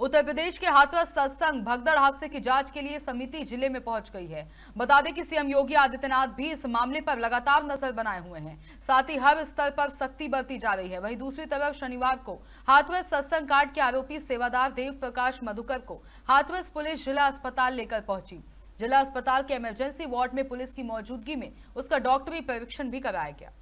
उत्तर प्रदेश के हाथवा सत्संग भगदड़ हादसे की जांच के लिए समिति जिले में पहुंच गई है बता दें कि सीएम योगी आदित्यनाथ भी इस मामले पर लगातार नजर बनाए हुए हैं साथ ही हर स्तर पर सख्ती बरती जा रही है वहीं दूसरी तरफ शनिवार को हाथवा सत्संग कार्ड के आरोपी सेवादार देव प्रकाश मधुकर को हाथवस पुलिस जिला अस्पताल लेकर पहुंची जिला अस्पताल के इमरजेंसी वार्ड में पुलिस की मौजूदगी में उसका डॉक्टरी परीक्षण भी कराया गया